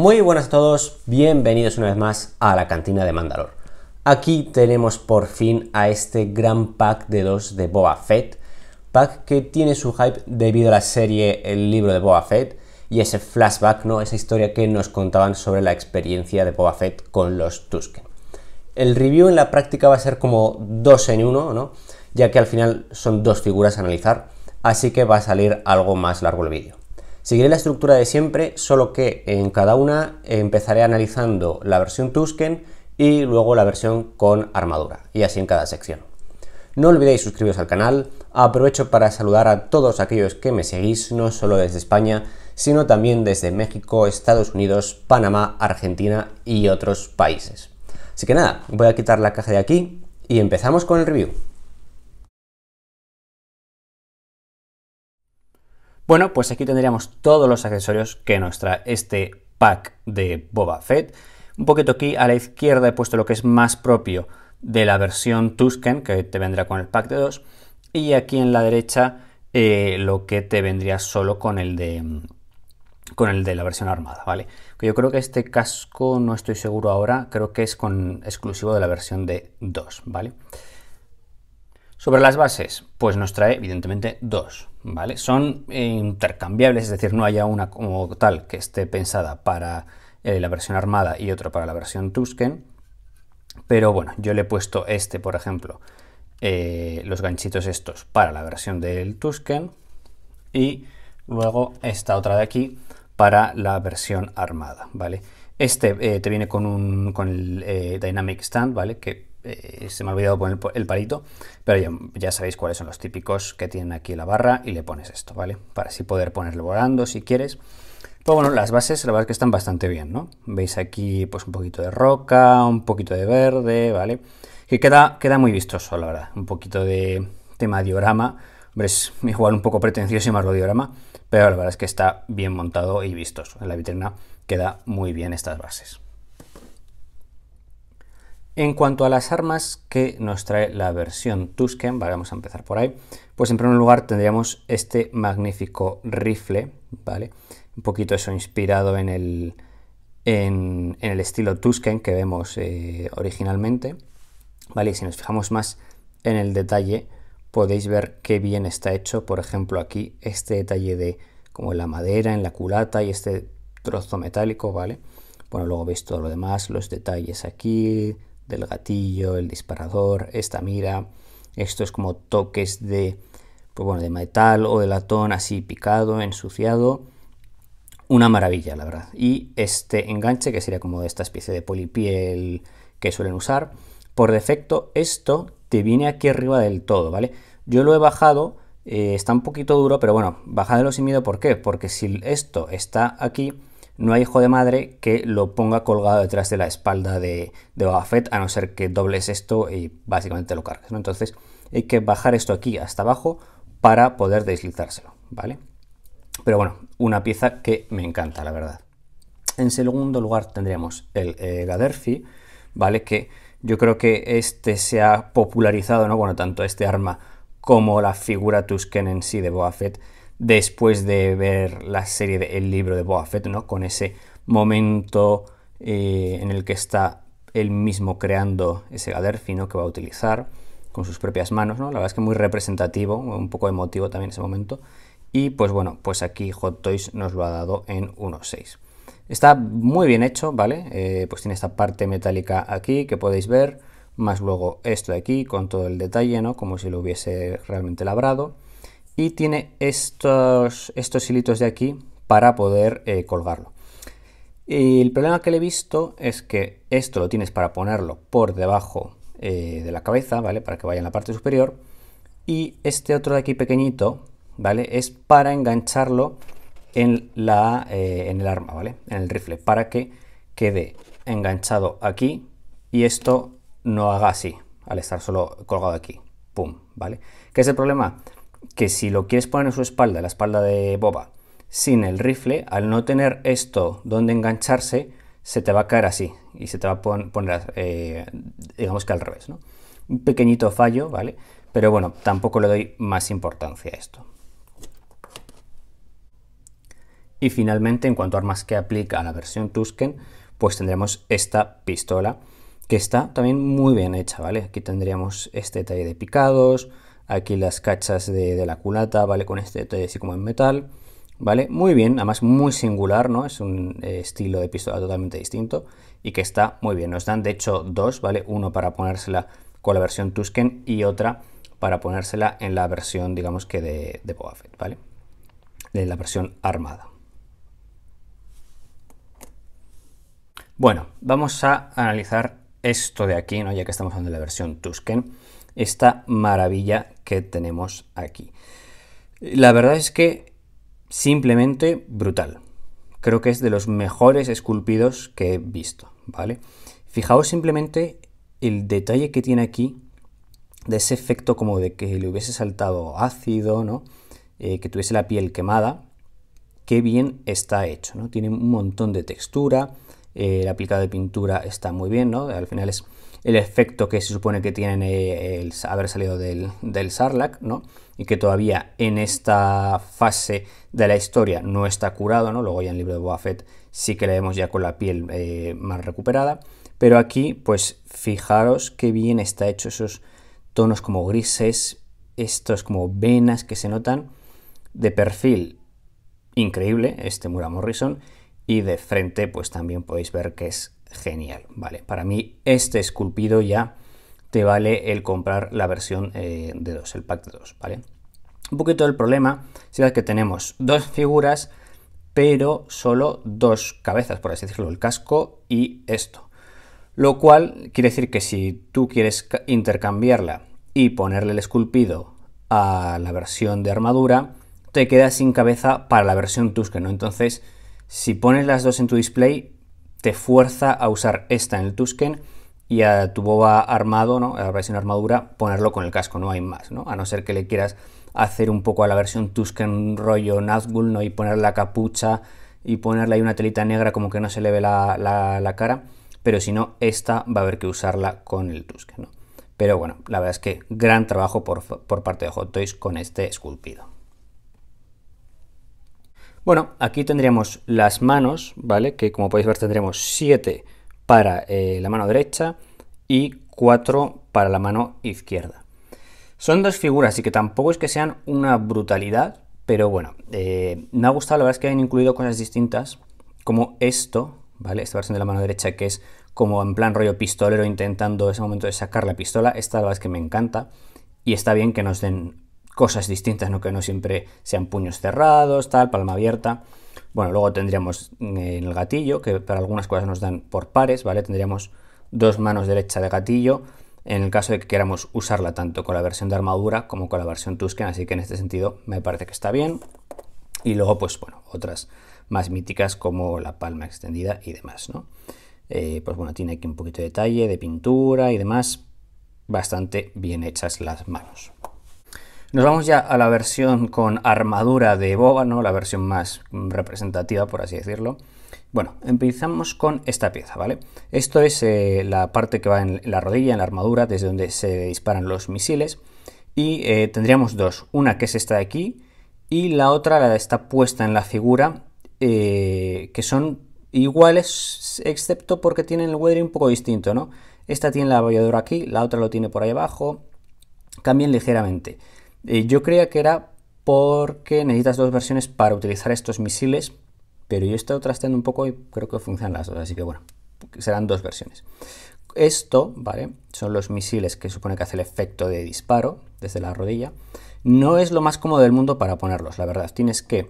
Muy buenas a todos, bienvenidos una vez más a la cantina de Mandalor. Aquí tenemos por fin a este gran pack de dos de Boba Fett, pack que tiene su hype debido a la serie El libro de Boba Fett y ese flashback, ¿no? esa historia que nos contaban sobre la experiencia de Boba Fett con los Tusken. El review en la práctica va a ser como dos en uno, ya que al final son dos figuras a analizar, así que va a salir algo más largo el vídeo. Seguiré la estructura de siempre, solo que en cada una empezaré analizando la versión Tusken y luego la versión con armadura, y así en cada sección. No olvidéis suscribiros al canal, aprovecho para saludar a todos aquellos que me seguís, no solo desde España, sino también desde México, Estados Unidos, Panamá, Argentina y otros países. Así que nada, voy a quitar la caja de aquí y empezamos con el review. Bueno, pues aquí tendríamos todos los accesorios que nos trae este pack de Boba Fett. Un poquito aquí a la izquierda he puesto lo que es más propio de la versión Tusken, que te vendrá con el pack de 2. Y aquí en la derecha eh, lo que te vendría solo con el de mm, con el de la versión armada, ¿vale? Yo creo que este casco, no estoy seguro ahora, creo que es con exclusivo de la versión de 2, ¿vale? Sobre las bases, pues nos trae evidentemente dos. ¿vale? Son eh, intercambiables, es decir, no haya una como tal que esté pensada para eh, la versión armada y otra para la versión Tusken. Pero bueno, yo le he puesto este, por ejemplo, eh, los ganchitos estos para la versión del Tusken y luego esta otra de aquí para la versión armada, ¿vale? Este te viene con, un, con el Dynamic Stand, ¿vale? Que eh, se me ha olvidado poner el palito, pero ya, sabéis cuáles son los típicos que tienen aquí la barra y le pones esto, ¿vale? Para así poder ponerlo volando si quieres. Pero bueno, las bases, la verdad es que están bastante bien, ¿no? Veis aquí pues un poquito de roca, un poquito de verde, ¿vale? Que queda, queda muy vistoso, la verdad. Un poquito de tema diorama. Hombre, es igual un poco pretencioso y más lo diorama, pero la verdad es que está bien montado y vistoso. En la vitrina queda muy bien estas bases. En cuanto a las armas que nos trae la versión Tusken, vamos a empezar por ahí, pues en primer lugar tendríamos este magnífico rifle, ¿vale? Un poquito eso inspirado en el, en, el estilo Tusken que vemos eh, originalmente, ¿vale? si nos fijamos más en el detalle, podéis ver qué bien está hecho, por ejemplo, aquí este detalle de como la madera, en la culata y este trozo metálico, ¿vale? Bueno, luego veis todo lo demás, los detalles aquí, del gatillo, el disparador, esta mira, esto es como toques de, pues bueno, de metal o de latón así picado, ensuciado. Una maravilla, la verdad. Y este enganche, que sería como de esta especie de polipiel que suelen usar, por defecto esto te viene aquí arriba del todo, ¿vale? Yo lo he bajado, eh, está un poquito duro, pero bueno, bajadelo sin miedo, ¿por qué? Porque si esto está aquí, no hay hijo de madre que lo ponga colgado detrás de la espalda de, de Fett, a no ser que dobles esto y básicamente lo cargues. Entonces hay que bajar esto aquí hasta abajo para poder deslizárselo, ¿vale? Pero bueno, una pieza que me encanta, la verdad. En segundo lugar tendríamos el eh, Gaderfi, ¿vale? Que yo creo que este se ha popularizado, ¿no? Bueno, tanto este arma como la figura Tusken en sí de Boa Fett después de ver la serie del libro de Boa ¿no? Con ese momento eh, en el que está él mismo creando ese Gaderfi, Que va a utilizar con sus propias manos, ¿no? La verdad es que muy representativo, un poco emotivo también ese momento. Y pues bueno, pues aquí Hot Toys nos lo ha dado en 1.6. Está muy bien hecho, ¿vale? Eh, pues tiene esta parte metálica aquí que podéis ver, más luego esto de aquí con todo el detalle, ¿no? Como si lo hubiese realmente labrado y tiene estos, estos hilitos de aquí para poder eh, colgarlo. Y el problema que le he visto es que esto lo tienes para ponerlo por debajo eh, de la cabeza, ¿vale? Para que vaya en la parte superior. Y este otro de aquí pequeñito, ¿vale? Es para engancharlo en, la, eh, en el arma, ¿vale? En el rifle, para que quede enganchado aquí y esto no haga así, al estar solo colgado aquí. ¡Pum! ¿Vale? ¿Qué es el problema? que si lo quieres poner en su espalda, la espalda de Boba, sin el rifle, al no tener esto donde engancharse, se te va a caer así y se te va a poner, eh, digamos que al revés, ¿no? Un pequeñito fallo, ¿vale? Pero bueno, tampoco le doy más importancia a esto. Y finalmente, en cuanto a armas que aplica a la versión Tusken, pues tendremos esta pistola, que está también muy bien hecha, ¿vale? Aquí tendríamos este detalle de picados, aquí las cachas de, la culata, ¿vale? Con este detalle así como en metal, ¿vale? Muy bien, además muy singular, ¿no? Es un eh, estilo de pistola totalmente distinto y que está muy bien. Nos dan de hecho dos, ¿vale? Uno para ponérsela con la versión Tusken y otra para ponérsela en la versión, digamos que de, de ¿vale? De la versión armada. Bueno, vamos a analizar esto de aquí, ¿no? Ya que estamos hablando de la versión Tusken esta maravilla que tenemos aquí. La verdad es que simplemente brutal. Creo que es de los mejores esculpidos que he visto, ¿vale? Fijaos simplemente el detalle que tiene aquí de ese efecto como de que le hubiese saltado ácido, ¿no? Eh, que tuviese la piel quemada. Qué bien está hecho, ¿no? Tiene un montón de textura, el eh, aplicado de pintura está muy bien, ¿no? Al final es el efecto que se supone que tiene el haber salido del, del Sarlacc, ¿no? Y que todavía en esta fase de la historia no está curado, ¿no? Luego ya en el libro de Buffett sí que le vemos ya con la piel eh, más recuperada. Pero aquí, pues fijaros qué bien está hecho esos tonos como grises, estos como venas que se notan de perfil increíble, este Mura Morrison, y de frente pues también podéis ver que es genial, ¿vale? Para mí este esculpido ya te vale el comprar la versión eh, de dos el pack de 2, ¿vale? Un poquito el problema es que tenemos dos figuras, pero solo dos cabezas, por así decirlo, el casco y esto. Lo cual quiere decir que si tú quieres intercambiarla y ponerle el esculpido a la versión de armadura, te quedas sin cabeza para la versión Tusken, ¿no? Entonces, si pones las dos en tu display, te fuerza a usar esta en el Tusken y a tu boba armado, a la versión armadura, ponerlo con el casco, no hay más, ¿no? a no ser que le quieras hacer un poco a la versión Tusken rollo Nazgul ¿no? y poner la capucha y ponerle ahí una telita negra como que no se le ve la, cara, pero si no, esta va a haber que usarla con el Tusken. Pero bueno, la verdad es que gran trabajo por, por parte de Hot Toys con este esculpido. Bueno, aquí tendríamos las manos, ¿vale? Que como podéis ver tendremos 7 para eh, la mano derecha y 4 para la mano izquierda. Son dos figuras y que tampoco es que sean una brutalidad, pero bueno, eh, me ha gustado la verdad es que han incluido cosas distintas, como esto, ¿vale? Esta versión de la mano derecha que es como en plan rollo pistolero intentando ese momento de sacar la pistola, esta la verdad es que me encanta y está bien que nos den cosas distintas, ¿no? que no siempre sean puños cerrados, tal, palma abierta. Bueno, luego tendríamos mm, en el gatillo, que para algunas cosas nos dan por pares, ¿vale? Tendríamos dos manos derecha de gatillo, en el caso de que queramos usarla tanto con la versión de armadura como con la versión Tusken, así que en este sentido me parece que está bien. Y luego, pues bueno, otras más míticas como la palma extendida y demás, ¿no? Eh, pues bueno, tiene aquí un poquito de detalle, de pintura y demás. Bastante bien hechas las manos. Nos vamos ya a la versión con armadura de ¿no? la versión más representativa, por así decirlo. Bueno, empezamos con esta pieza, ¿vale? Esto es eh, la parte que va en la rodilla, en la armadura, desde donde se disparan los misiles. Y eh, tendríamos dos, una que es esta de aquí y la otra la está puesta en la figura, eh, que son iguales, excepto porque tienen el weathering un poco distinto, ¿no? Esta tiene la abolladura aquí, la otra lo tiene por ahí abajo, cambian ligeramente yo creía que era porque necesitas dos versiones para utilizar estos misiles, pero yo he estado trasteando un poco y creo que funcionan las dos, así que bueno, serán dos versiones. Esto, ¿vale? Son los misiles que supone que hace el efecto de disparo desde la rodilla. No es lo más cómodo del mundo para ponerlos, la verdad. Tienes que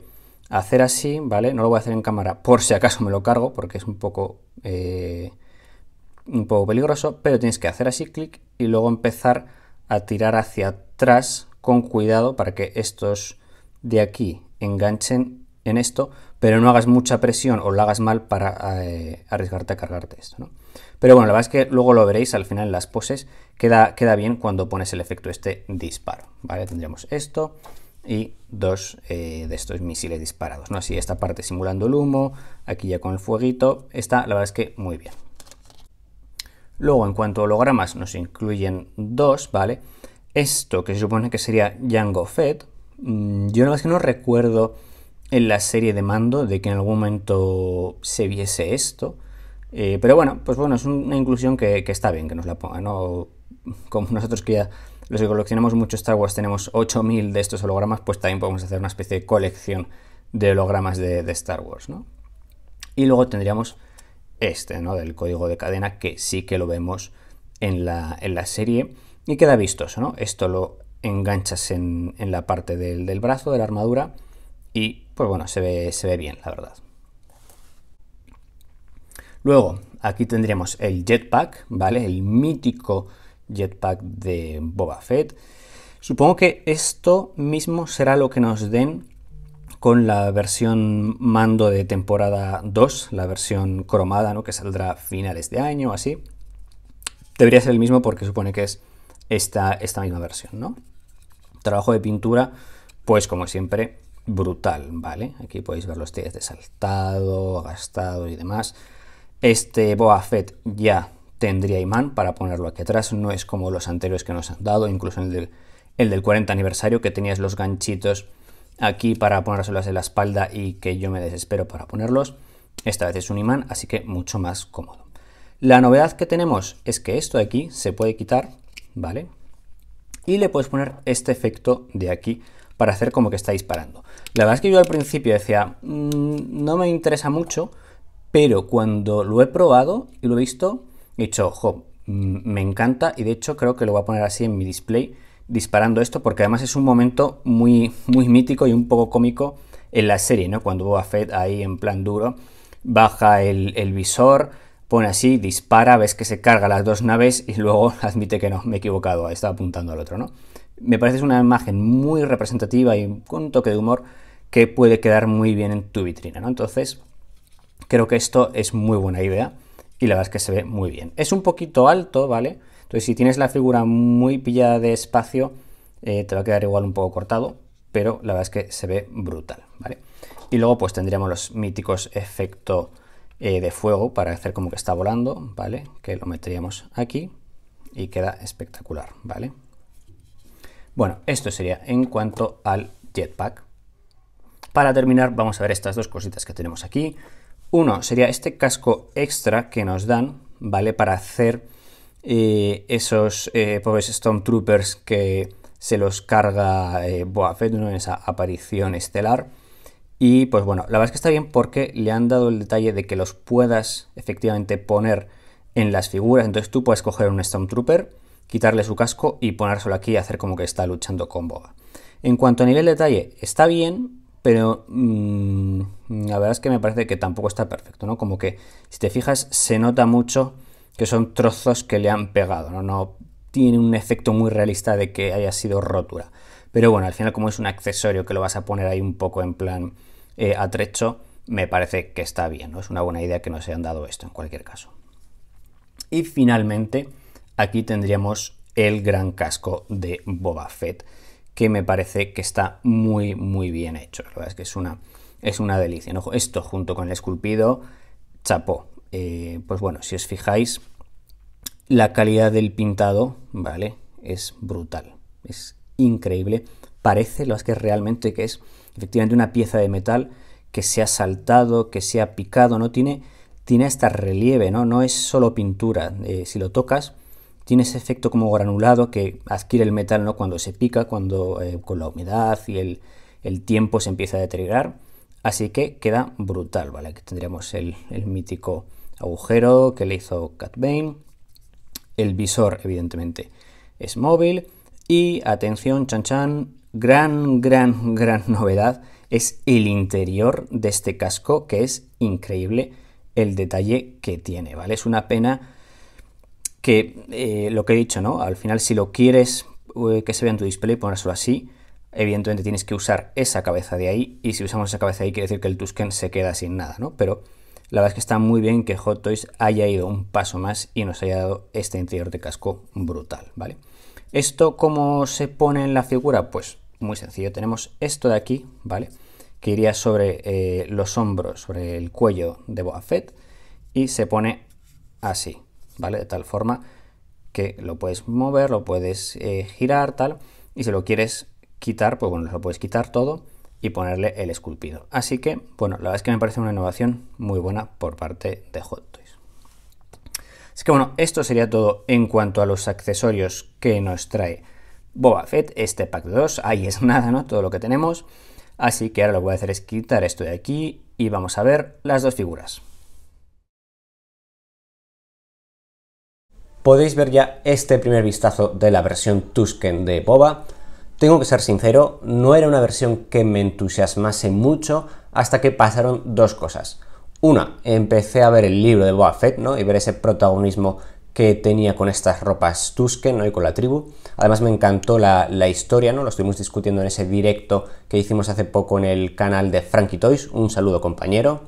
hacer así, ¿vale? No lo voy a hacer en cámara por si acaso me lo cargo, porque es un poco, eh, un poco peligroso, pero tienes que hacer así, clic, y luego empezar a tirar hacia atrás con cuidado para que estos de aquí enganchen en esto, pero no hagas mucha presión o lo hagas mal para eh, arriesgarte a cargarte esto. ¿no? Pero bueno, la verdad es que luego lo veréis al final en las poses, queda, queda bien cuando pones el efecto este disparo. ¿vale? Tendremos esto y dos eh, de estos misiles disparados. ¿no? Así esta parte simulando el humo, aquí ya con el fueguito, está la verdad es que muy bien. Luego en cuanto a hologramas nos incluyen dos, ¿vale? esto, que se supone que sería Jango Fett, mm, yo nada más que no recuerdo en la serie de mando de que en algún momento se viese esto. Eh, pero bueno, pues bueno, es una inclusión que, está bien que nos la ponga ¿no? Como nosotros que ya los que coleccionamos mucho Star Wars tenemos 8000 de estos hologramas, pues también podemos hacer una especie de colección de hologramas de, Star Wars, Y luego tendríamos este, ¿no? Del código de cadena, que sí que lo vemos en la serie y queda vistoso, ¿no? Esto lo enganchas en, la parte del, brazo, de la armadura, y pues bueno, se ve, se ve bien, la verdad. Luego, aquí tendríamos el jetpack, ¿vale? El mítico jetpack de Boba Fett. Supongo que esto mismo será lo que nos den con la versión mando de temporada 2, la versión cromada, ¿no? Que saldrá finales de año, así. Debería ser el mismo porque supone que es esta, esta misma versión, ¿no? Trabajo de pintura, pues como siempre, brutal, ¿vale? Aquí podéis ver los tíos de saltado, gastado y demás. Este Boa ya tendría imán para ponerlo aquí atrás, no es como los anteriores que nos han dado, incluso el del, el del 40 aniversario, que tenías los ganchitos aquí para ponérselos en la espalda y que yo me desespero para ponerlos. Esta vez es un imán, así que mucho más cómodo. La novedad que tenemos es que esto de aquí se puede quitar ¿vale? Y le puedes poner este efecto de aquí para hacer como que está disparando. La verdad es que yo al principio decía, mm, no me interesa mucho, pero cuando lo he probado y lo he visto, he dicho, ojo, mm, me encanta y de hecho creo que lo voy a poner así en mi display disparando esto porque además es un momento muy, muy mítico y un poco cómico en la serie, ¿no? Cuando Boba Fett ahí en plan duro baja el visor, pone así, dispara, ves que se carga las dos naves y luego admite que no, me he equivocado, estaba apuntando al otro, ¿no? Me parece una imagen muy representativa y con un toque de humor que puede quedar muy bien en tu vitrina, ¿no? Entonces, creo que esto es muy buena idea y la verdad es que se ve muy bien. Es un poquito alto, ¿vale? Entonces, si tienes la figura muy pillada de espacio, eh, te va a quedar igual un poco cortado, pero la verdad es que se ve brutal, ¿vale? Y luego pues tendríamos los míticos efecto eh, de fuego para hacer como que está volando, ¿vale? Que lo meteríamos aquí y queda espectacular, ¿vale? Bueno, esto sería en cuanto al jetpack. Para terminar, vamos a ver estas dos cositas que tenemos aquí. Uno sería este casco extra que nos dan, ¿vale? Para hacer eh, esos eh, pobres Stormtroopers que se los carga eh, Boa Fett en esa aparición estelar. Y pues bueno, la verdad es que está bien porque le han dado el detalle de que los puedas efectivamente poner en las figuras. Entonces tú puedes coger un Stormtrooper, quitarle su casco y ponérselo aquí y hacer como que está luchando con Boba. En cuanto a nivel de detalle, está bien, pero mm, la verdad es que me parece que tampoco está perfecto, ¿no? Como que si te fijas se nota mucho que son trozos que le han pegado, ¿no? No tiene un efecto muy realista de que haya sido rotura. Pero bueno, al final como es un accesorio que lo vas a poner ahí un poco en plan eh, atrecho, me parece que está bien, ¿no? Es una buena idea que nos hayan dado esto en cualquier caso. Y finalmente, aquí tendríamos el gran casco de Boba Fett, que me parece que está muy, muy bien hecho. La verdad es que es una, es una delicia. Esto junto con el esculpido, chapó. Eh, pues bueno, si os fijáis, la calidad del pintado, ¿vale? Es brutal. Es increíble. Parece lo que realmente que es efectivamente una pieza de metal que se ha saltado, que se ha picado, ¿no? Tiene, tiene hasta relieve, ¿no? No es solo pintura. Eh, si lo tocas, tiene ese efecto como granulado que adquiere el metal, ¿no? Cuando se pica, cuando eh, con la humedad y el, el, tiempo se empieza a deteriorar. Así que queda brutal, ¿vale? que tendríamos el, el mítico agujero que le hizo Cat Bane. El visor, evidentemente, es móvil. Y atención, chan chan, gran, gran, gran novedad es el interior de este casco, que es increíble el detalle que tiene, ¿vale? Es una pena que eh, lo que he dicho, ¿no? Al final, si lo quieres eh, que se vea en tu display, ponérselo así. Evidentemente tienes que usar esa cabeza de ahí, y si usamos esa cabeza de ahí, quiere decir que el Tusken se queda sin nada, ¿no? Pero la verdad es que está muy bien que Hot Toys haya ido un paso más y nos haya dado este interior de casco brutal, ¿vale? ¿Esto cómo se pone en la figura? Pues muy sencillo, tenemos esto de aquí, ¿vale? Que iría sobre eh, los hombros, sobre el cuello de Boafet, y se pone así, ¿vale? De tal forma que lo puedes mover, lo puedes eh, girar, tal, y si lo quieres quitar, pues bueno, lo puedes quitar todo y ponerle el esculpido. Así que, bueno, la verdad es que me parece una innovación muy buena por parte de Hot que bueno, esto sería todo en cuanto a los accesorios que nos trae Boba Fett, este pack de 2, ahí es nada, ¿no? Todo lo que tenemos. Así que ahora lo que voy a hacer es quitar esto de aquí y vamos a ver las dos figuras. Podéis ver ya este primer vistazo de la versión Tusken de Boba. Tengo que ser sincero, no era una versión que me entusiasmase mucho hasta que pasaron dos cosas. Una, empecé a ver el libro de Boba ¿no? Y ver ese protagonismo que tenía con estas ropas Tusken ¿no? y con la tribu. Además me encantó la, historia, ¿no? Lo estuvimos discutiendo en ese directo que hicimos hace poco en el canal de Frankie Toys. Un saludo compañero.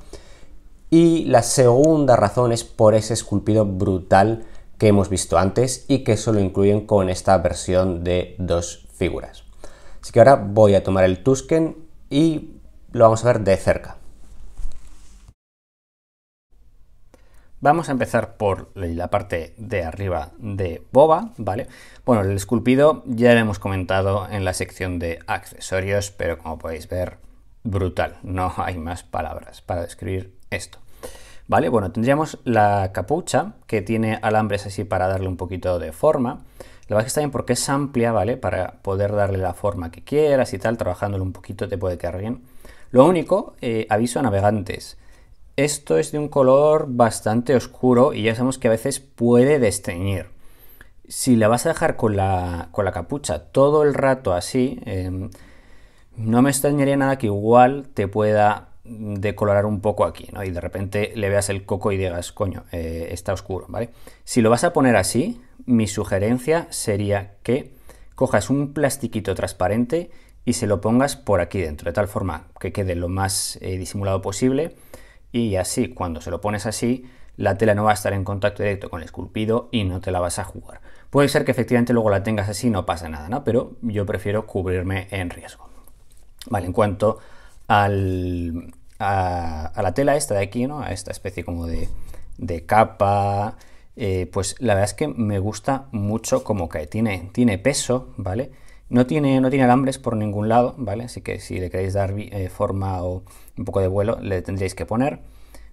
Y la segunda razón es por ese esculpido brutal que hemos visto antes y que solo incluyen con esta versión de dos figuras. Así que ahora voy a tomar el Tusken y lo vamos a ver de cerca. Vamos a empezar por la parte de arriba de boba, ¿vale? Bueno, el esculpido ya lo hemos comentado en la sección de accesorios, pero como podéis ver, brutal. No hay más palabras para describir esto. ¿Vale? Bueno, tendríamos la capucha, que tiene alambres así para darle un poquito de forma. La verdad que está bien porque es amplia, ¿vale? Para poder darle la forma que quieras y tal, trabajándolo un poquito te puede quedar bien. Lo único, eh, aviso a navegantes esto es de un color bastante oscuro y ya sabemos que a veces puede desteñir. Si la vas a dejar con la, capucha todo el rato así, em, no me extrañaría nada que igual te pueda decolorar un poco aquí, ¿no? Y de repente le veas el coco y digas, coño, eh, está oscuro, ¿vale? Si lo vas a poner así, mi sugerencia sería que cojas un plastiquito transparente y se lo pongas por aquí dentro, de tal forma que quede lo más eh, disimulado posible y así cuando se lo pones así, la tela no va a estar en contacto directo con el esculpido y no te la vas a jugar. Puede ser que efectivamente luego la tengas así, no pasa nada, Pero yo prefiero cubrirme en riesgo. Vale, en cuanto al, a, la tela esta de aquí, ¿no? A esta especie como de, capa, eh, pues la verdad es que me gusta mucho cómo cae. Tiene, tiene peso, ¿vale? No tiene, no tiene alambres por ningún lado, ¿vale? Así que si le queréis dar eh, forma o un poco de vuelo, le tendréis que poner.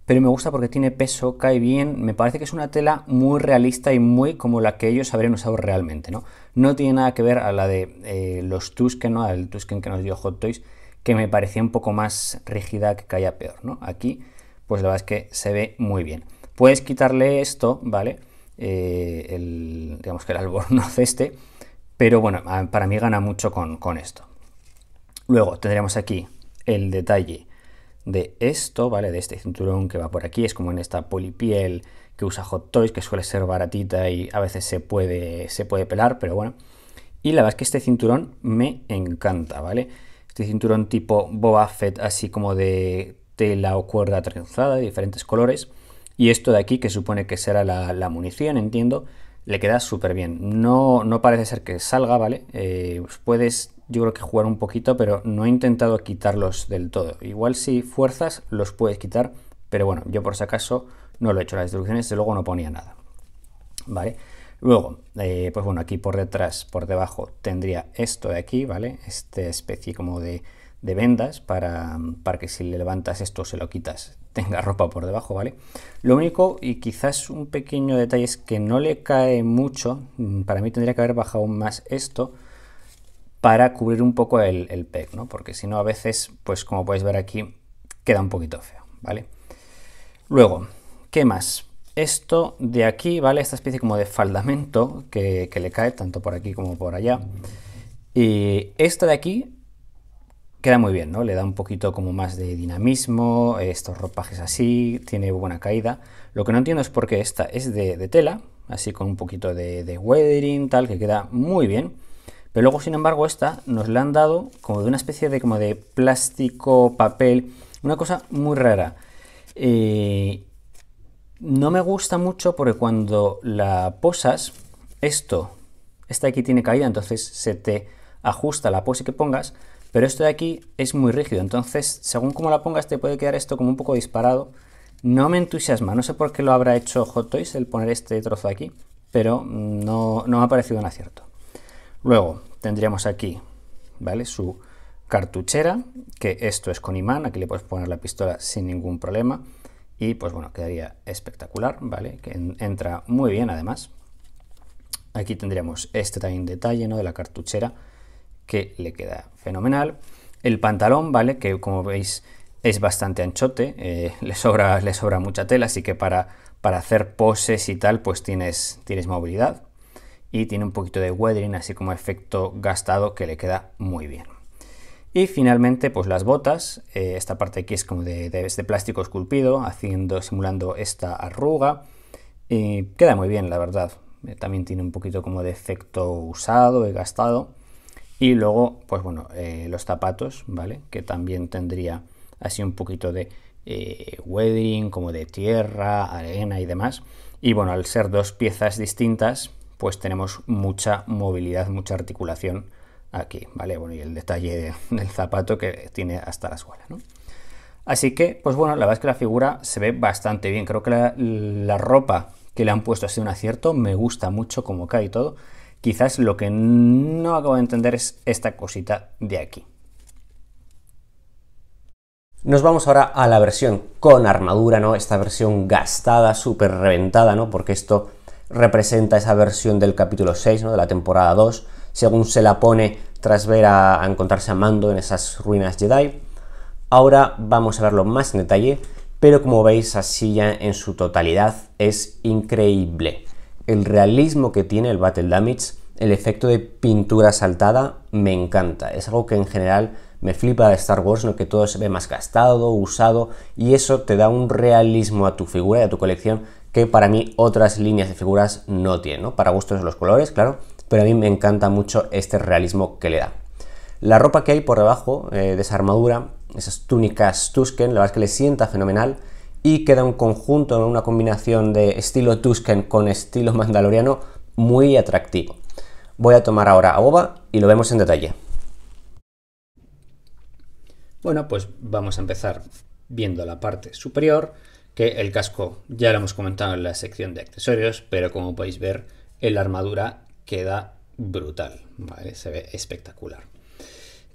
Pero me gusta porque tiene peso, cae bien, me parece que es una tela muy realista y muy como la que ellos habrían usado realmente, ¿no? No tiene nada que ver a la de eh, los Tusken, ¿no? Al Tusken que nos dio Hot Toys, que me parecía un poco más rígida, que caía peor, ¿no? Aquí, pues la verdad es que se ve muy bien. Puedes quitarle esto, ¿vale? Eh, el, digamos que el albornoz este, pero bueno, para mí gana mucho con, esto. Luego tendremos aquí el detalle de esto, ¿vale? De este cinturón que va por aquí, es como en esta polipiel que usa Hot Toys, que suele ser baratita y a veces se puede, se puede pelar, pero bueno. Y la verdad es que este cinturón me encanta, ¿vale? Este cinturón tipo Boba Fett, así como de tela o cuerda trenzada de diferentes colores. Y esto de aquí, que supone que será la, la munición, entiendo, le queda súper bien. No, no parece ser que salga, ¿vale? Eh, pues puedes, yo creo que jugar un poquito, pero no he intentado quitarlos del todo. Igual si fuerzas, los puedes quitar, pero bueno, yo por si acaso no lo he hecho. Las instrucciones, de luego, no ponía nada. ¿Vale? Luego, eh, pues bueno, aquí por detrás, por debajo, tendría esto de aquí, ¿vale? Esta especie como de de vendas para, que si le levantas esto, se lo quitas, tenga ropa por debajo, ¿vale? Lo único, y quizás un pequeño detalle, es que no le cae mucho, mm, para mí tendría que haber bajado más esto, para cubrir un poco el, el PEC, ¿no? Porque si no, a veces, pues como podéis ver aquí, queda un poquito feo, ¿vale? Luego, ¿qué más? Esto de aquí, ¿vale? Esta especie como de faldamento que, que le cae tanto por aquí como por allá. Y esta de aquí queda muy bien, ¿no? Le da un poquito como más de dinamismo, estos ropajes así, tiene buena caída. Lo que no entiendo es por qué esta es de, tela, así con un poquito de, weathering, tal, que queda muy bien. Pero luego, sin embargo, esta nos la han dado como de una especie de, como de plástico, papel, una cosa muy rara. Eh, no me gusta mucho porque cuando la posas, esto, esta aquí tiene caída, entonces se te ajusta la pose que pongas, pero esto de aquí es muy rígido, entonces según como la pongas te puede quedar esto como un poco disparado. No me entusiasma, no sé por qué lo habrá hecho Hot Toys el poner este trozo aquí, pero no, me ha parecido un acierto. Luego tendríamos aquí, ¿vale? Su cartuchera, que esto es con imán, aquí le puedes poner la pistola sin ningún problema y pues bueno, quedaría espectacular, ¿vale? Que entra muy bien además. Aquí tendríamos este también detalle, ¿no? De la cartuchera que le queda fenomenal. El pantalón, ¿vale? Que como veis es bastante anchote, eh, le, sobra, le sobra mucha tela, así que para, para hacer poses y tal, pues tienes, tienes movilidad. Y tiene un poquito de weathering, así como efecto gastado, que le queda muy bien. Y finalmente, pues las botas. Eh, esta parte aquí es como de, de, plástico esculpido, haciendo, simulando esta arruga. Y queda muy bien, la verdad. Eh, también tiene un poquito como de efecto usado y gastado. Y luego, pues bueno, eh, los zapatos, ¿vale? Que también tendría así un poquito de eh, wedding como de tierra, arena y demás. Y bueno, al ser dos piezas distintas, pues tenemos mucha movilidad, mucha articulación aquí, ¿vale? Bueno, y el detalle del zapato que tiene hasta la suela, ¿no? Así que, pues bueno, la verdad es que la figura se ve bastante bien. Creo que la, ropa que le han puesto ha sido un acierto, me gusta mucho como cae todo. Quizás lo que no acabo de entender es esta cosita de aquí. Nos vamos ahora a la versión con armadura, ¿no? Esta versión gastada, súper reventada, ¿no? Porque esto representa esa versión del capítulo 6, ¿no? De la temporada 2, según se la pone tras ver a, encontrarse a Mando en esas ruinas Jedi. Ahora vamos a verlo más en detalle, pero como veis así ya en su totalidad es increíble el realismo que tiene el Battle Damage, el efecto de pintura saltada, me encanta. Es algo que en general me flipa de Star Wars, lo ¿no? que todo se ve más gastado, usado, y eso te da un realismo a tu figura y a tu colección que para mí otras líneas de figuras no tienen, Para gustos los colores, claro, pero a mí me encanta mucho este realismo que le da. La ropa que hay por debajo eh, de esa armadura, esas túnicas Tusken, la verdad es que le sienta fenomenal y queda un conjunto, una combinación de estilo Tusken con estilo mandaloriano muy atractivo. Voy a tomar ahora a Boba y lo vemos en detalle. Bueno, pues vamos a empezar viendo la parte superior, que el casco ya lo hemos comentado en la sección de accesorios, pero como podéis ver, la armadura queda brutal, Se ve espectacular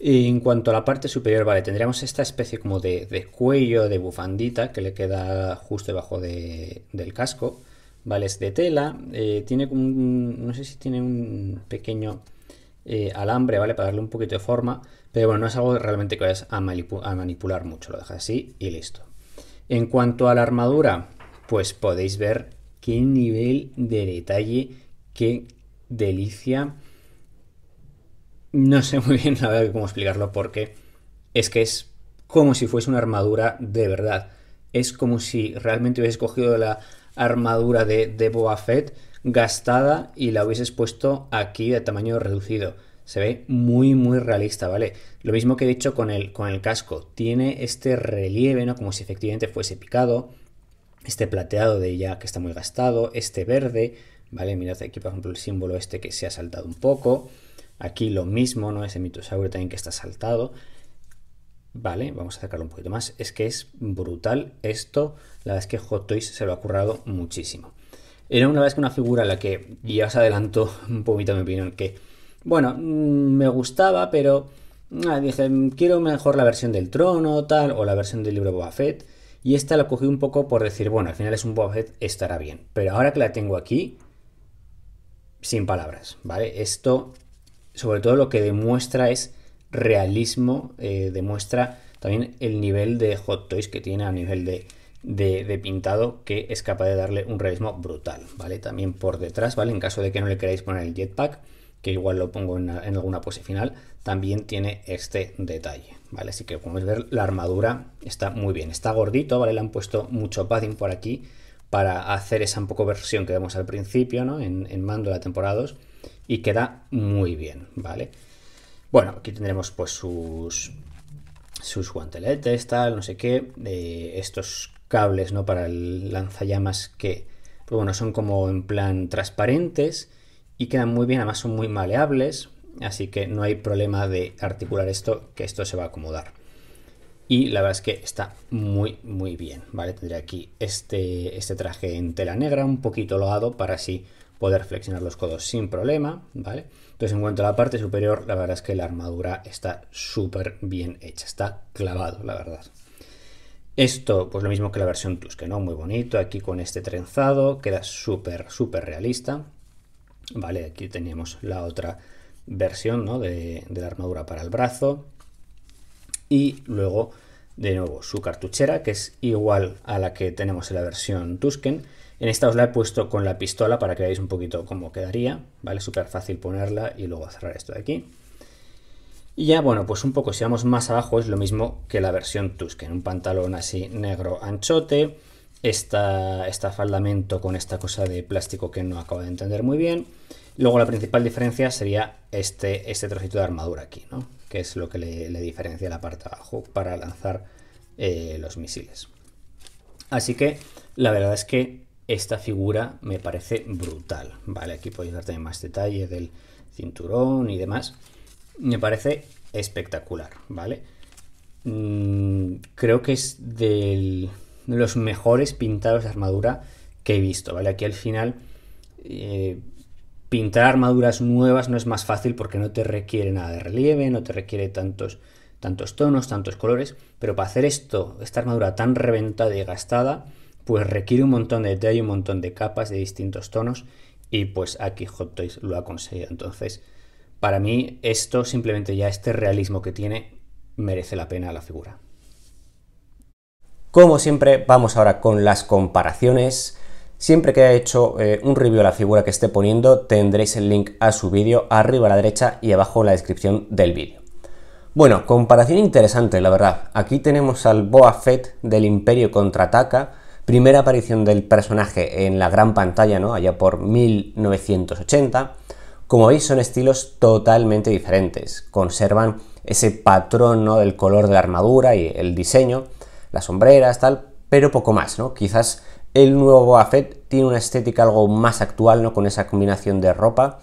en cuanto a la parte superior, vale, tendríamos esta especie como de, cuello, de bufandita que le queda justo debajo del casco. Vale, es de tela, eh, tiene un, no sé si tiene un pequeño eh, alambre, ¿vale? Para darle un poquito de forma, pero bueno, no es algo realmente que vayas a, a manipular mucho, lo dejas así y listo. En cuanto a la armadura, pues podéis ver qué nivel de detalle, qué delicia no sé muy bien la verdad cómo explicarlo porque es que es como si fuese una armadura de verdad. Es como si realmente hubieses cogido la armadura de, de Boba gastada y la hubieses puesto aquí de tamaño reducido. Se ve muy, muy realista, ¿vale? Lo mismo que he dicho con el, con el casco. Tiene este relieve, ¿no? Como si efectivamente fuese picado. Este plateado de ya que está muy gastado. Este verde, ¿vale? Mirad aquí, por ejemplo, el símbolo este que se ha saltado un poco. Aquí lo mismo, no Ese el mitosaurio también que está saltado. Vale, vamos a acercarlo un poquito más. Es que es brutal esto. La verdad es que Hot Toys se lo ha currado muchísimo. Era una vez que una figura a la que ya os adelanto un poquito mi opinión, que, bueno, mm, me gustaba, pero mm, ah, dije, mm, quiero mejor la versión del trono, o tal, o la versión del libro Boba Fett. Y esta la cogí un poco por decir, bueno, al final es un Boba Fett, estará bien. Pero ahora que la tengo aquí, sin palabras, ¿vale? Esto sobre todo lo que demuestra es realismo, eh, demuestra también el nivel de Hot Toys que tiene a nivel de, pintado que es capaz de darle un realismo brutal, ¿vale? También por detrás, ¿vale? En caso de que no le queráis poner el jetpack, que igual lo pongo en, alguna pose final, también tiene este detalle, ¿vale? Así que como podéis ver, la armadura está muy bien, está gordito, ¿vale? Le han puesto mucho padding por aquí para hacer esa un poco versión que vemos al principio, ¿no? En, en mando de la temporada y queda muy bien, ¿vale? Bueno, aquí tendremos pues sus, sus guanteletes, tal, no sé qué, estos cables, ¿no? Para el lanzallamas que, pues bueno, son como en plan transparentes y quedan muy bien, además son muy maleables, así que no hay problema de articular esto, que esto se va a acomodar. Y la verdad es que está muy, muy bien, ¿vale? Tendré aquí este, este traje en tela negra, un poquito loado para así poder flexionar los codos sin problema, ¿vale? Entonces en cuanto a la parte superior, la verdad es que la armadura está súper bien hecha, está clavado, la verdad. Esto, pues lo mismo que la versión Tusken, no, muy bonito, aquí con este trenzado, queda súper, súper realista. Vale, aquí teníamos la otra versión ¿no? de la armadura para el brazo. Y luego, de nuevo, su cartuchera, que es igual a la que tenemos en la versión Tusken, en esta os la he puesto con la pistola para que veáis un poquito cómo quedaría, ¿vale? Súper fácil ponerla y luego cerrar esto de aquí. Y ya, bueno, pues un poco, si vamos más abajo, es lo mismo que la versión en un pantalón así negro anchote, esta, esta faldamento con esta cosa de plástico que no acabo de entender muy bien. Luego la principal diferencia sería este, este trocito de armadura aquí, ¿no? Que es lo que le, diferencia la parte de abajo para lanzar eh, los misiles. Así que la verdad es que esta figura me parece brutal, ¿vale? Aquí podéis ver también más detalle del cinturón y demás. Me parece espectacular, ¿vale? Mm, creo que es de los mejores pintados de armadura que he visto, ¿vale? Aquí al final... Eh, pintar armaduras nuevas no es más fácil porque no te requiere nada de relieve, no te requiere tantos, tantos tonos, tantos colores, pero para hacer esto, esta armadura tan reventada y gastada, pues requiere un montón de detalle, un montón de capas de distintos tonos y pues aquí Hot Toys lo ha conseguido. Entonces, para mí esto simplemente ya este realismo que tiene merece la pena la figura. Como siempre, vamos ahora con las comparaciones. Siempre que haya hecho eh, un review a la figura que esté poniendo, tendréis el link a su vídeo arriba a la derecha y abajo en la descripción del vídeo. Bueno, comparación interesante, la verdad. Aquí tenemos al Boa Fett del Imperio Contraataca, Primera aparición del personaje en la gran pantalla, ¿no? Allá por 1980. Como veis, son estilos totalmente diferentes. Conservan ese patrón del color de la armadura y el diseño, las sombreras, tal, pero poco más, ¿no? Quizás el nuevo Boba tiene una estética algo más actual, ¿no? Con esa combinación de ropa,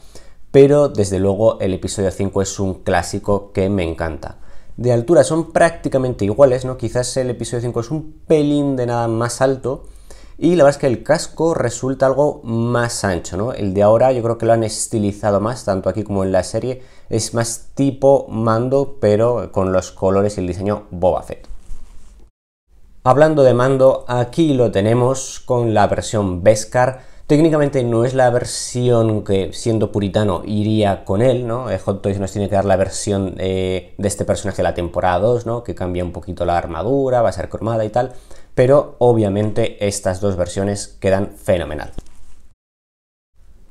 pero desde luego el episodio 5 es un clásico que me encanta de altura son prácticamente iguales, ¿no? Quizás el episodio 5 es un pelín de nada más alto. Y la verdad es que el casco resulta algo más ancho, ¿no? El de ahora yo creo que lo han estilizado más, tanto aquí como en la serie. Es más tipo mando, pero con los colores y el diseño Boba Fett. Hablando de mando, aquí lo tenemos con la versión Beskar Técnicamente no es la versión que, siendo puritano, iría con él, ¿no? Eh, Hot Toys nos tiene que dar la versión eh, de este personaje de la temporada 2, ¿no? Que cambia un poquito la armadura, va a ser cromada y tal. Pero obviamente estas dos versiones quedan fenomenal.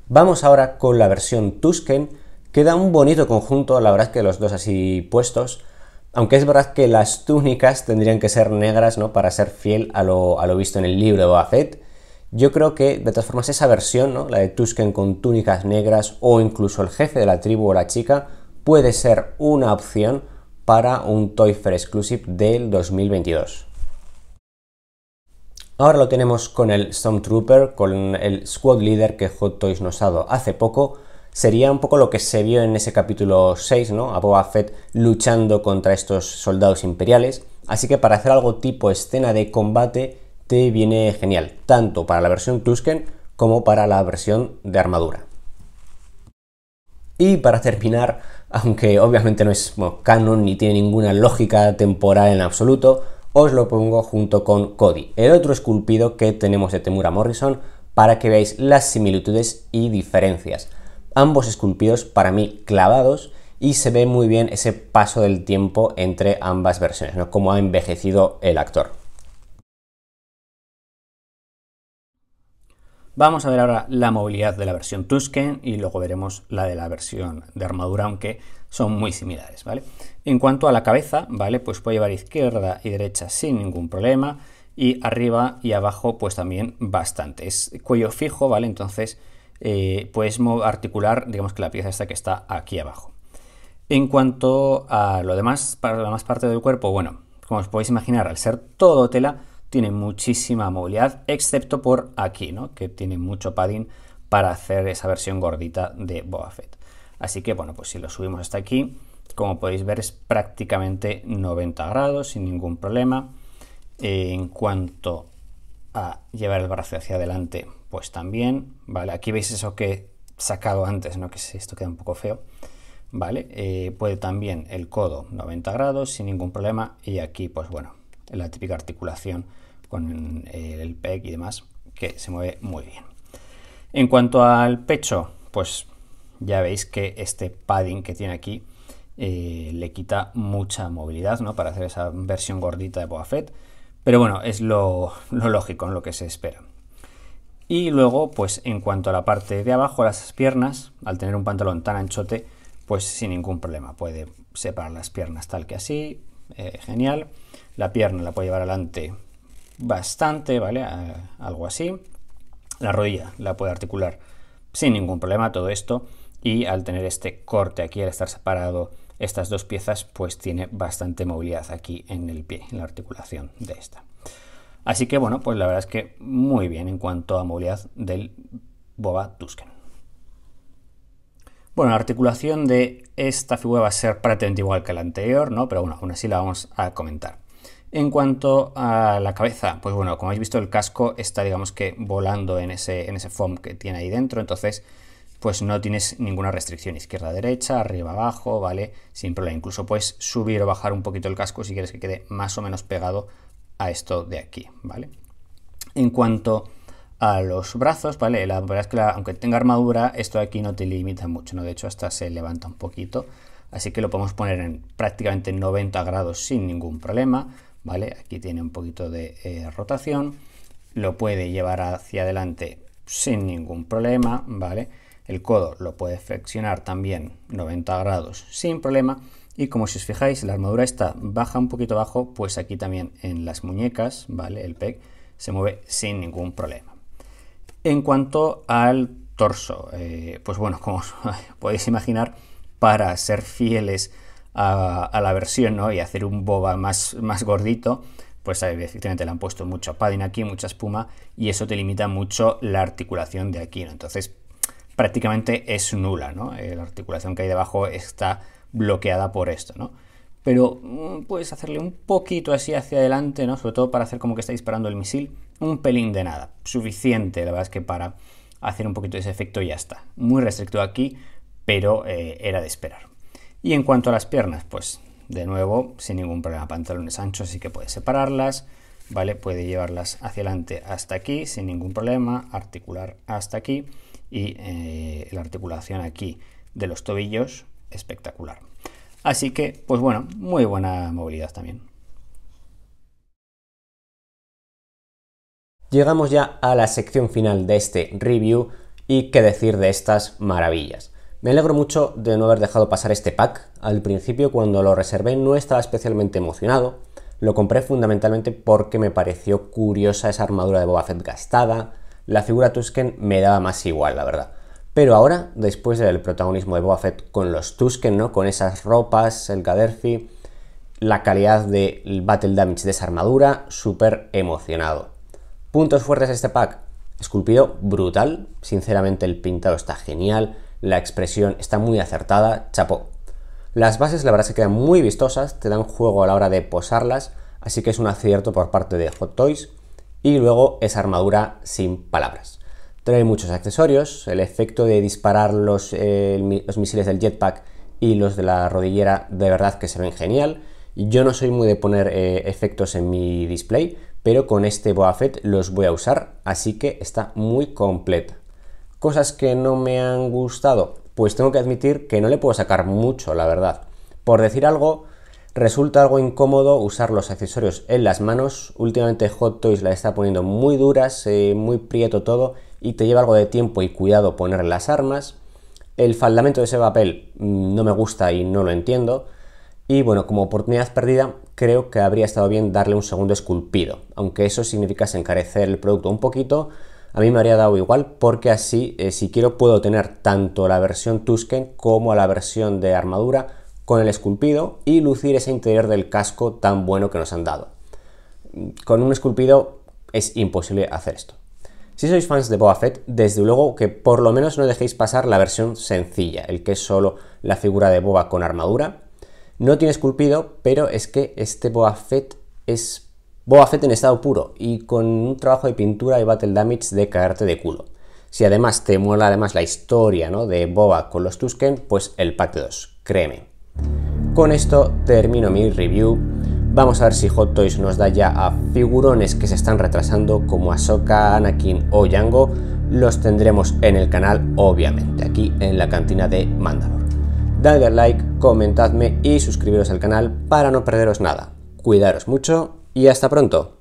Vamos ahora con la versión Tusken. Queda un bonito conjunto, la verdad es que los dos así puestos. Aunque es verdad que las túnicas tendrían que ser negras, ¿no? Para ser fiel a lo, visto en el libro de Boba yo creo que, de todas formas, esa versión, ¿no? la de Tusken con túnicas negras o incluso el jefe de la tribu o la chica, puede ser una opción para un Toy Fair Exclusive del 2022. Ahora lo tenemos con el Stormtrooper, con el Squad Leader que Hot Toys nos ha dado hace poco. Sería un poco lo que se vio en ese capítulo 6, ¿no? A Boba Fett luchando contra estos soldados imperiales. Así que para hacer algo tipo escena de combate, te este viene genial, tanto para la versión Tusken como para la versión de armadura. Y para terminar, aunque obviamente no es canon ni tiene ninguna lógica temporal en absoluto, os lo pongo junto con Cody, el otro esculpido que tenemos de Temura Morrison, para que veáis las similitudes y diferencias. Ambos esculpidos para mí clavados y se ve muy bien ese paso del tiempo entre ambas versiones, ¿no? cómo ha envejecido el actor. Vamos a ver ahora la movilidad de la versión Tusken y luego veremos la de la versión de armadura, aunque son muy similares, ¿vale? En cuanto a la cabeza, ¿vale? Pues puede llevar izquierda y derecha sin ningún problema y arriba y abajo pues también bastante. Es cuello fijo, ¿vale? Entonces eh, puedes articular, digamos que la pieza esta que está aquí abajo. En cuanto a lo demás, para la más parte del cuerpo, bueno, como os podéis imaginar, al ser todo tela, tiene muchísima movilidad, excepto por aquí, que tiene mucho padding para hacer esa versión gordita de Boba Fett. Así que bueno, pues si lo subimos hasta aquí, como podéis ver es prácticamente 90 grados sin ningún problema. Eh, en cuanto a llevar el brazo hacia adelante, pues también, ¿vale? Aquí veis eso que he sacado antes, ¿no? Que esto queda un poco feo, ¿vale? Eh, puede también el codo 90 grados sin ningún problema y aquí, pues bueno, la típica articulación con eh, el peck y demás, que se mueve muy bien. En cuanto al pecho, pues ya veis que este padding que tiene aquí eh, le quita mucha movilidad ¿no? para hacer esa versión gordita de Boa pero bueno, es lo, lógico, en lo que se espera. Y luego, pues en cuanto a la parte de abajo, las piernas, al tener un pantalón tan anchote, pues sin ningún problema, puede separar las piernas tal que así, eh, genial. La pierna la puede llevar adelante bastante, ¿vale? algo así. La rodilla la puede articular sin ningún problema todo esto y al tener este corte aquí, al estar separado estas dos piezas, pues tiene bastante movilidad aquí en el pie, en la articulación de esta. Así que bueno, pues la verdad es que muy bien en cuanto a movilidad del Boba Tusken. Bueno, la articulación de esta figura va a ser prácticamente igual que la anterior, ¿no? Pero bueno, aún así la vamos a comentar. En cuanto a la cabeza, pues bueno, como habéis visto, el casco está, digamos que, volando en ese, en ese foam que tiene ahí dentro, entonces, pues no tienes ninguna restricción izquierda-derecha, arriba-abajo, ¿vale? Sin problema. Incluso puedes subir o bajar un poquito el casco si quieres que quede más o menos pegado a esto de aquí, ¿vale? En cuanto a los brazos, ¿vale? La verdad es que aunque tenga armadura, esto de aquí no te limita mucho, ¿no? De hecho, hasta se levanta un poquito, así que lo podemos poner en prácticamente 90 grados sin ningún problema ¿vale? Aquí tiene un poquito de eh, rotación, lo puede llevar hacia adelante sin ningún problema, ¿vale? El codo lo puede flexionar también 90 grados sin problema. Y como si os fijáis, la armadura está baja un poquito abajo, pues aquí también en las muñecas, ¿vale? El pec se mueve sin ningún problema. En cuanto al torso, eh, pues bueno, como podéis imaginar, para ser fieles a, la versión y hacer un boba más, más gordito, pues eh, efectivamente le han puesto mucho padding aquí, mucha espuma, y eso te limita mucho la articulación de aquí. ¿no? Entonces, prácticamente es nula, ¿no? Eh, la articulación que hay debajo está bloqueada por esto, Pero mm, puedes hacerle un poquito así hacia adelante, ¿no? Sobre todo para hacer como que está disparando el misil. Un pelín de nada. Suficiente, la verdad es que para hacer un poquito de ese efecto ya está. Muy restricto aquí, pero eh, era de esperar. Y en cuanto a las piernas, pues de nuevo, sin ningún problema, pantalones anchos, así que puede separarlas, ¿vale? Puede llevarlas hacia adelante hasta aquí, sin ningún problema, articular hasta aquí y eh, la articulación aquí de los tobillos, espectacular. Así que, pues bueno, muy buena movilidad también. Llegamos ya a la sección final de este review y qué decir de estas maravillas. Me alegro mucho de no haber dejado pasar este pack. Al principio cuando lo reservé no estaba especialmente emocionado. Lo compré fundamentalmente porque me pareció curiosa esa armadura de Boba Fett gastada. La figura Tusken me daba más igual, la verdad. Pero ahora, después del protagonismo de Boba Fett con los Tusken, ¿no? Con esas ropas, el Gaderfi, la calidad del Battle Damage de esa armadura, súper emocionado. Puntos fuertes de este pack. Esculpido brutal, sinceramente el pintado está genial, la expresión está muy acertada, chapó. Las bases la verdad se quedan muy vistosas, te dan juego a la hora de posarlas, así que es un acierto por parte de Hot Toys. Y luego esa armadura sin palabras. Trae muchos accesorios, el efecto de disparar los, eh, misiles del jetpack y los de la rodillera de verdad que se ven genial. Yo no soy muy de poner eh, efectos en mi display, pero con este boafet los voy a usar, así que está muy completa. Cosas que no me han gustado, pues tengo que admitir que no le puedo sacar mucho, la verdad. Por decir algo, resulta algo incómodo usar los accesorios en las manos. Últimamente Hot Toys la está poniendo muy duras, eh, muy prieto todo, y te lleva algo de tiempo y cuidado poner las armas. El faldamento de ese papel mm, no me gusta y no lo entiendo. Y bueno, como oportunidad perdida, creo que habría estado bien darle un segundo esculpido, aunque eso significa encarecer el producto un poquito, a mí me habría dado igual porque así, eh, si quiero, puedo tener tanto la versión Tusken como la versión de armadura con el esculpido y lucir ese interior del casco tan bueno que nos han dado. Con un esculpido es imposible hacer esto. Si sois fans de Boba Fett, desde luego que por lo menos no dejéis pasar la versión sencilla, el que es solo la figura de Boba con armadura. No tiene esculpido, pero es que este Boba Fett es Boba Fett en estado puro y con un trabajo de pintura y battle damage de cagarte de culo. Si además te mola además la historia ¿no? de Boba con los Tusken, pues el pack 2, créeme. Con esto termino mi review. Vamos a ver si Hot Toys nos da ya a figurones que se están retrasando como Ahsoka, Anakin o Yango. Los tendremos en el canal, obviamente, aquí en la cantina de Mandalor. Dadle like, comentadme y suscribiros al canal para no perderos nada. Cuidaros mucho y hasta pronto.